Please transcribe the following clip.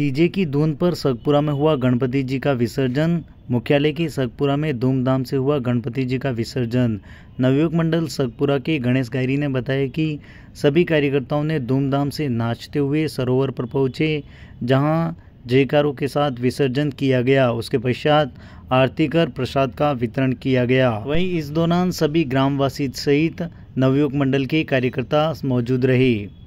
तीजे की धुन पर सगपुरा में हुआ गणपति जी का विसर्जन मुख्यालय के सगपुरा में धूमधाम से हुआ गणपति जी का विसर्जन नवयुग मंडल सगपुरा के गणेश गायरी ने बताया कि सभी कार्यकर्ताओं ने धूमधाम से नाचते हुए सरोवर पर पहुंचे जहां जयकारों के साथ विसर्जन किया गया उसके पश्चात आरती कर प्रसाद का वितरण किया गया वहीं इस दौरान सभी ग्रामवासी सहित नवयुग मंडल के कार्यकर्ता मौजूद रहे